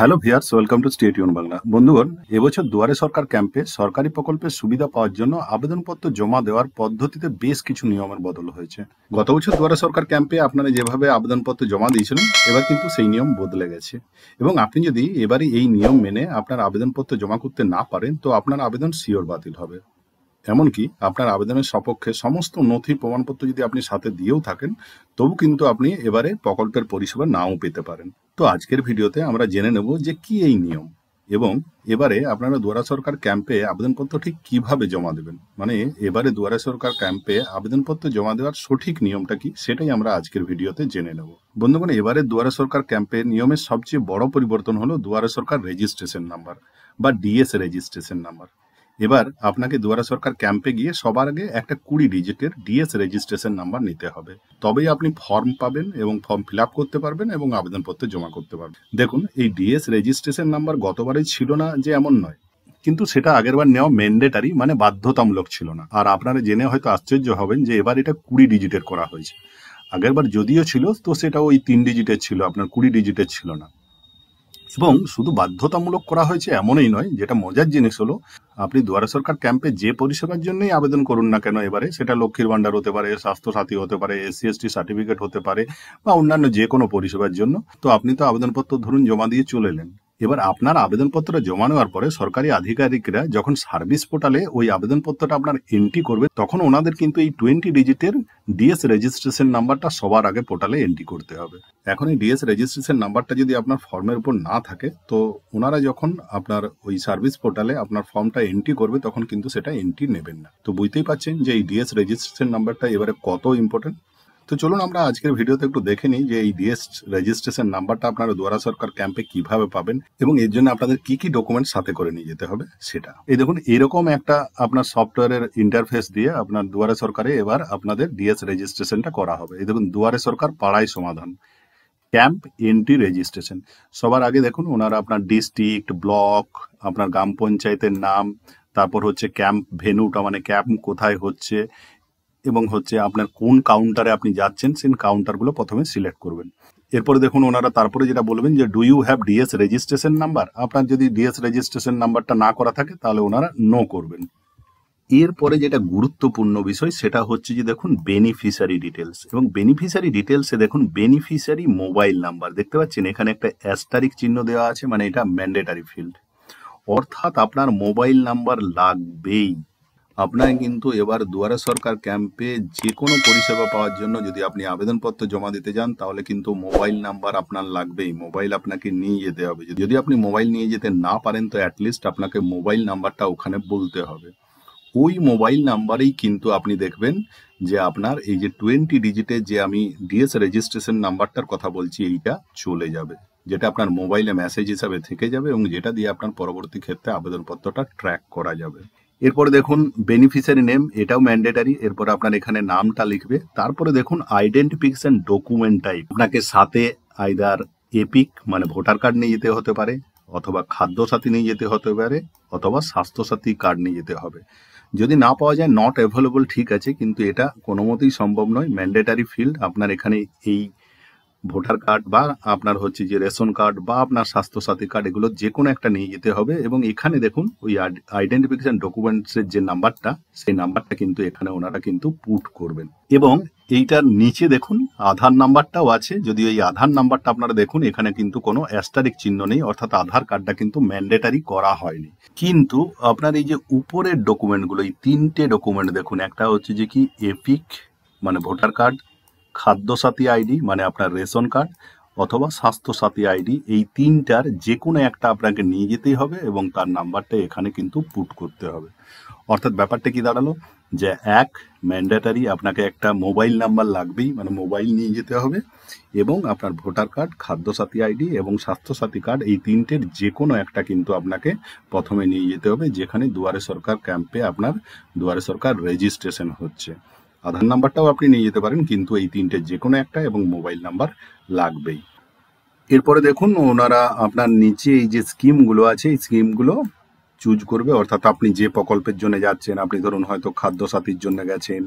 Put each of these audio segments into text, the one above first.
hello viewers welcome to state ইউন বাংলা বন্ধুগণ এবছর দুয়ারে সরকার ক্যাম্পে সরকারি প্রকল্পের সুবিধা পাওয়ার জন্য আবেদনপত্র জমা দেওয়ার পদ্ধতিতে বেশ কিছু নিয়মের বদল হয়েছে গত বছর দুয়ারে সরকার ক্যাম্পে আপনারা যেভাবে আবেদনপত্র জমা দিয়েছিলেন এবার কিন্তু সেই নিয়ম বদলে গেছে এবং আপনি যদি এবারে এই নিয়ম মেনে আপনার আবেদনপত্র জমা করতে না পারেন তো আপনার আবেদন সিওর বাতিল হবে এমনকি আপনার আবেদনের সপক্ষে সমস্ত নথি প্রমাণপত্র যদি আপনি সাথে দিয়েও থাকেন তবু কিন্তু আপনি এবারে প্রকল্পের পরিষেবা নাও পেতে পারেন তো আজকের ভিডিওতে আমরা জেনে নেব যে কি এই নিয়ম এবং এবারে আপনারা দুয়ারা সরকার ক্যাম্পে আবেদনপত্র ঠিক কিভাবে জমা দেবেন মানে এবারে দুয়ারা সরকার ক্যাম্পে আবেদনপত্র জমা দেওয়ার সঠিক নিয়মটা কি সেটাই আমরা আজকের ভিডিওতে জেনে নেব বন্ধুগণ এবারে দুয়ারা সরকার ক্যাম্পে নিয়মের সবচেয়ে বড় পরিবর্তন হলো দুয়ারা সরকার রেজিস্ট্রেশন নাম্বার বা ডিএস রেজিস্ট্রেশন নাম্বার এবার আপনাকে দুয়ারা সরকার ক্যাম্পে গিয়ে সবার আগে একটা কুড়ি ডিজিটের ডিএস রেজিস্ট্রেশন নাম্বার নিতে হবে তবেই আপনি ফর্ম পাবেন এবং ফর্ম ফিল করতে পারবেন এবং আবেদনপত্র জমা করতে পারবেন দেখুন এই ডিএস রেজিস্ট্রেশন নাম্বার গতবারই ছিল না যে এমন নয় কিন্তু সেটা আগেরবার নেওয়া ম্যান্ডেটারি মানে বাধ্যতামূলক ছিল না আর আপনারা জেনে হয়তো আশ্চর্য হবেন যে এবার এটা কুড়ি ডিজিটের করা হয়েছে আগেরবার যদিও ছিল তো সেটা ওই তিন ডিজিটের ছিল আপনার কুড়ি ডিজিটের ছিল না এবং শুধু বাধ্যতামূলক করা হয়েছে এমনই নয় যেটা মজার জিনিস হলো আপনি দুয়ারে সরকার ক্যাম্পে যে পরিষেবার জন্যই আবেদন করুন না কেন এবারে সেটা লক্ষ্মীর ভান্ডার হতে পারে স্বাস্থ্য সাথী হতে পারে এসসি এসটি সার্টিফিকেট হতে পারে বা অন্যান্য যে কোনো পরিষেবার জন্য তো আপনি তো আবেদনপত্র ধরুন জমা দিয়ে চলে এলেন এবার আপনার আবেদনপত্র জমা নেওয়ার পরে সরকারি আধিকারিকরা যখন সার্ভিস পোর্টালে ওই আবেদনপত্রটা আপনার এন্ট্রি করবে তখন ওনাদের কিন্তু এই টোয়েন্টি ডিজিটের ডিএস রেজিস্ট্রেশন নাম্বারটা সবার আগে পোর্টালে এন্ট্রি করতে হবে এখন এই ডিএস রেজিস্ট্রেশন নাম্বারটা যদি আপনার ফর্মের উপর না থাকে তো ওনারা যখন আপনার ওই সার্ভিস পোর্টালে আপনার ফর্মটা এন্ট্রি করবে তখন কিন্তু সেটা এন্ট্রি নেবেন না তো বুঝতেই পাচ্ছেন যে এই ডিএস রেজিস্ট্রেশন নাম্বারটা এবারে কত ইম্পর্টেন্ট তো চলুন আমরা আজকের ভিডিওতে একটু দেখে নিই যে এই ডিএস রেজিস্ট্রেশন নাম্বারটা আপনারা দুয়ারা সরকার ক্যাম্পে কিভাবে পাবেন এবং এর জন্য আপনাদের কি কি ডকুমেন্ট সাথে করে নিয়ে যেতে হবে সেটা এই দেখুন এরকম একটা আপনার সফটওয়্যারের ইন্টারফেস দিয়ে আপনার দুয়ারে সরকারে এবার আপনাদের ডিএস রেজিস্ট্রেশনটা করা হবে এই দেখুন দুয়ারে সরকার পাড়ায় সমাধান ক্যাম্প এন্ট্রি রেজিস্ট্রেশন সবার আগে দেখুন ওনারা আপনার ডিস্ট্রিক্ট ব্লক আপনার গ্রাম পঞ্চায়েতের নাম তারপর হচ্ছে ক্যাম্প ভেনুটা মানে ক্যাম্প কোথায় হচ্ছে এবং হচ্ছে আপনার কোন কাউন্টারে আপনি যাচ্ছেন সেই কাউন্টারগুলো প্রথমে সিলেক্ট করবেন এরপরে দেখুন ওনারা তারপরে যেটা বলবেন যে do you have DS registration number আপনার যদি ডিএস রেজিস্ট্রেশন নাম্বারটা না করা থাকে তাহলে ওনারা নো করবেন এরপরে যেটা গুরুত্বপূর্ণ বিষয় সেটা হচ্ছে যে দেখুন বেনিফিশিয়ারি ডিটেলস এবং বেনিফিশিয়ারি ডিটেলসে দেখুন বেনিফিশিয়ারি মোবাইল নাম্বার দেখতে পাচ্ছেন এখানে একটা অ্যাস্টারিক চিহ্ন দেওয়া আছে মানে এটা ম্যান্ডেটারি ফিল্ড অর্থাৎ আপনার মোবাইল নাম্বার লাগবেই আপনাকে কিন্তু এবার দুয়ারে সরকার ক্যাম্পে যে কোনো পরিষেবা পাওয়ার জন্য যদি আপনি আবেদনপত্র জমা দিতে যান তাহলে কিন্তু মোবাইল নাম্বার আপনার লাগবেই মোবাইল আপনাকে নিয়ে যেতে হবে যদি আপনি মোবাইল নিয়ে যেতে না পারেন তো অ্যাটলিস্ট আপনাকে মোবাইল নাম্বারটা ওখানে বলতে হবে ওই মোবাইল নাম্বারেই কিন্তু আপনি দেখবেন যে আপনার এই যে টোয়েন্টি ডিজিটে যে আমি ডিএস রেজিস্ট্রেশন নাম্বারটার কথা বলছি এইটা চলে যাবে যেটা আপনার মোবাইলে মেসেজ হিসাবে থেকে যাবে এবং যেটা দিয়ে আপনার পরবর্তী ক্ষেত্রে আবেদনপত্রটা ট্র্যাক করা যাবে এরপরে দেখুন বেনিফিশিয়ারি নেম এটাও ম্যান্ডেটারি এরপরে আপনার এখানে নামটা লিখবে তারপরে দেখুন আইডেন্টিফিকেশন ডকুমেন্ট টাইপ আপনাকে সাথে আইদার এপিক মানে ভোটার কার্ড নিয়ে যেতে হতে পারে অথবা খাদ্যসাথী নিয়ে যেতে হতে পারে অথবা স্বাস্থ্যসাথী কার্ড নিয়ে যেতে হবে যদি না পাওয়া যায় নট অ্যাভেলেবল ঠিক আছে কিন্তু এটা কোনো মতেই সম্ভব নয় ম্যান্ডেটারি ফিল্ড আপনার এখানে এই ভোটার কার্ড বা আপনার হচ্ছে যে রেশন কার্ড বা আপনার স্বাস্থ্যসাথী কার্ড এগুলো যে কোনো একটা নিয়ে যেতে হবে এবং এখানে দেখুন ওই আইডেন্টিফিকেশন ডকুমেন্টসের যে নাম্বারটা সেই নাম্বারটা কিন্তু এখানে ওনারা কিন্তু পুট করবেন এবং এইটার নিচে দেখুন আধার নাম্বারটাও আছে যদি এই আধার নাম্বারটা আপনারা দেখুন এখানে কিন্তু কোনো অ্যাস্টারিক চিহ্ন নেই অর্থাৎ আধার কার্ডটা কিন্তু ম্যান্ডেটারি করা হয়নি কিন্তু আপনার এই যে উপরের ডকুমেন্টগুলো এই তিনটে ডকুমেন্ট দেখুন একটা হচ্ছে যে কি এপিক মানে ভোটার কার্ড খাদ্যসাথী আইডি মানে আপনার রেশন কার্ড অথবা স্বাস্থ্যসাথী আইডি এই তিনটার যে কোনো একটা আপনাকে নিয়ে যেতেই হবে এবং তার নাম্বারটা এখানে কিন্তু পুট করতে হবে অর্থাৎ ব্যাপারটা কি দাঁড়ালো যে এক ম্যান্ডেটারি আপনাকে একটা মোবাইল নাম্বার লাগবেই মানে মোবাইল নিয়ে যেতে হবে এবং আপনার ভোটার কার্ড খাদ্যসাথী আইডি এবং স্বাস্থ্যসাথী কার্ড এই তিনটের যে কোনো একটা কিন্তু আপনাকে প্রথমে নিয়ে যেতে হবে যেখানে দুয়ারে সরকার ক্যাম্পে আপনার দুয়ারে সরকার রেজিস্ট্রেশন হচ্ছে আধার নাম্বারটাও আপনি নিয়ে যেতে পারেন কিন্তু এই তিনটে যে কোনো একটা এবং মোবাইল নাম্বার লাগবেই এরপরে দেখুন ওনারা আপনার নিচে এই যে স্কিমগুলো আছে এই স্কিমগুলো চুজ করবে অর্থাৎ আপনি যে প্রকল্পের জন্য যাচ্ছেন আপনি ধরুন হয়তো খাদ্য সাথীর জন্য গেছেন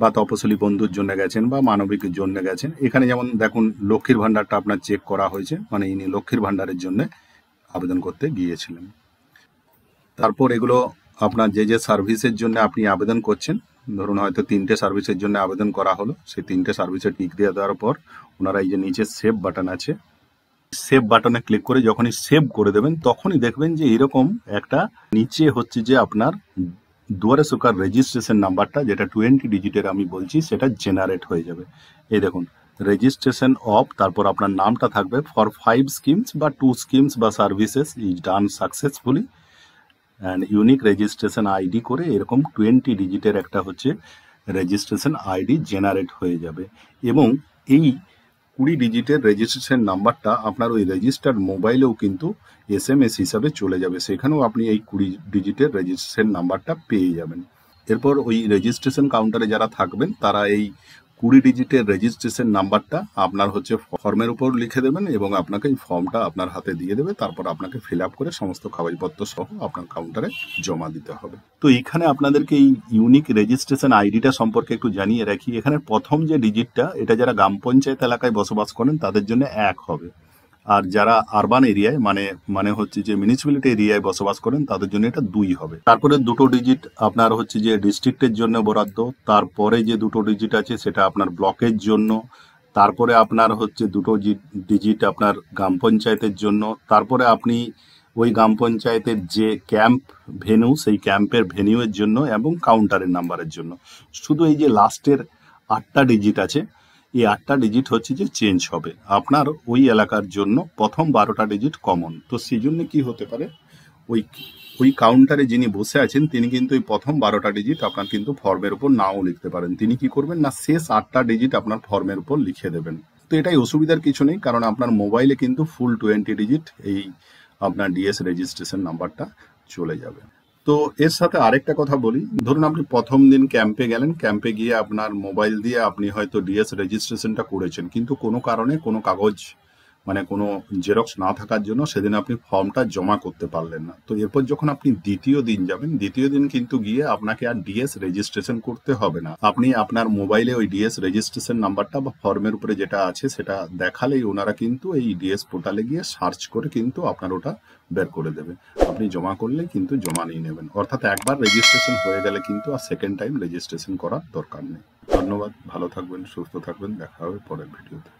বা তপশিলি বন্ধুর জন্য গেছেন বা মানবিকের জন্য গেছেন এখানে যেমন দেখুন লক্ষ্মীর ভাণ্ডারটা আপনার চেক করা হয়েছে মানে ইনি লক্ষ্মীর ভাণ্ডারের জন্য আবেদন করতে গিয়েছিলেন তারপর এগুলো আপনার যে যে সার্ভিসের জন্য আপনি আবেদন করছেন ধরুন হয়তো তিনটে সার্ভিসের জন্য আবেদন করা হলো সেই তিনটে সার্ভিসে টিক দিয়ে দেওয়ার পর ওনারা এই যে নিচে সেভ বাটন আছে সেভ বাটনে ক্লিক করে যখনই সেভ করে দেবেন তখনই দেখবেন যে এরকম একটা নিচে হচ্ছে যে আপনার দুয়ারে সরকার রেজিস্ট্রেশন নাম্বারটা যেটা টোয়েন্টি ডিজিটের আমি বলছি সেটা জেনারেট হয়ে যাবে এই দেখুন রেজিস্ট্রেশন অফ তারপর আপনার নামটা থাকবে ফর ফাইভ স্কিমস বা টু স্কিমস বা services is done successfully and unique registration ID করে এরকম টোয়েন্টি ডিজিটের একটা হচ্ছে রেজিস্ট্রেশন আইডি জেনারেট হয়ে যাবে এবং এই কুড়ি ডিজিটের রেজিস্ট্রেশন নাম্বারটা আপনার ওই রেজিস্টার্ড মোবাইলেও কিন্তু এস এম এস হিসাবে চলে যাবে সেখানেও আপনি এই কুড়ি ডিজিটের রেজিস্ট্রেশন নাম্বারটা পেয়ে যাবেন এরপর ওই রেজিস্ট্রেশন কাউন্টারে যারা থাকবেন তারা এই কুড়ি ডিজিটের রেজিস্ট্রেশন নাম্বারটা আপনার হচ্ছে ফর্মের উপর লিখে দেবেন এবং আপনাকে এই ফর্মটা আপনার হাতে দিয়ে দেবে তারপর আপনাকে ফিল আপ করে সমস্ত কাগজপত্র সহ আপনার কাউন্টারে জমা দিতে হবে তো এখানে আপনাদেরকে এই ইউনিক রেজিস্ট্রেশন আইডিটা সম্পর্কে একটু জানিয়ে রাখি এখানে প্রথম যে ডিজিটটা এটা যারা গ্রাম পঞ্চায়েত এলাকায় বসবাস করেন তাদের জন্য এক হবে আর যারা আরবান এরিয়ায় মানে মানে হচ্ছে যে মিউনিসিপ্যালিটি এরিয়ায় বসবাস করেন তাদের জন্য এটা দুই হবে তারপরে দুটো ডিজিট আপনার হচ্ছে যে ডিস্ট্রিক্টের জন্য বরাদ্দ তারপরে যে দুটো ডিজিট আছে সেটা আপনার ব্লকের জন্য তারপরে আপনার হচ্ছে দুটো ডিজিট আপনার গ্রাম পঞ্চায়েতের জন্য তারপরে আপনি ওই গ্রাম পঞ্চায়েতের যে ক্যাম্প ভেনু সেই ক্যাম্পের ভেনিউয়ের জন্য এবং কাউন্টারের নাম্বারের জন্য শুধু এই যে লাস্টের আটটা ডিজিট আছে এই আটটা ডিজিট হচ্ছে যে চেঞ্জ হবে আপনার ওই এলাকার জন্য প্রথম বারোটা ডিজিট কমন তো সেই জন্য কী হতে পারে ওই ওই কাউন্টারে যিনি বসে আছেন তিনি কিন্তু এই প্রথম বারোটা ডিজিট আপনার কিন্তু ফর্মের উপর নাও লিখতে পারেন তিনি কি করবেন না শেষ আটটা ডিজিট আপনার ফর্মের উপর লিখে দেবেন তো এটাই অসুবিধার কিছু নেই কারণ আপনার মোবাইলে কিন্তু ফুল টোয়েন্টি ডিজিট এই আপনার ডিএস রেজিস্ট্রেশন নাম্বারটা চলে যাবে তো এর সাথে আরেকটা কথা বলি ধরুন আপনি প্রথম দিন ক্যাম্পে গেলেন ক্যাম্পে গিয়ে আপনার মোবাইল দিয়ে আপনি হয়তো ডিএস রেজিস্ট্রেশনটা করেছেন কিন্তু কোনো কারণে কোনো কাগজ মানে কোনো জেরক্স না থাকার জন্য সেদিন আপনি ফর্মটা জমা করতে পারলেন না তো এরপর যখন আপনি দ্বিতীয় দিন যাবেন দ্বিতীয় দিন কিন্তু গিয়ে আপনাকে আর ডিএস রেজিস্ট্রেশন করতে হবে না আপনি আপনার মোবাইলে ওই ডিএস রেজিস্ট্রেশন নাম্বারটা বা ফর্মের উপরে যেটা আছে সেটা দেখালেই ওনারা কিন্তু এই ডিএস পোর্টালে গিয়ে সার্চ করে কিন্তু আপনার ওটা বের করে দেবে আপনি জমা করলে কিন্তু জমা নিয়ে নেবেন অর্থাৎ একবার রেজিস্ট্রেশন হয়ে গেলে কিন্তু আর সেকেন্ড টাইম রেজিস্ট্রেশন করার দরকার নেই ধন্যবাদ ভালো থাকবেন সুস্থ থাকবেন দেখা হবে পরের ভিডিওতে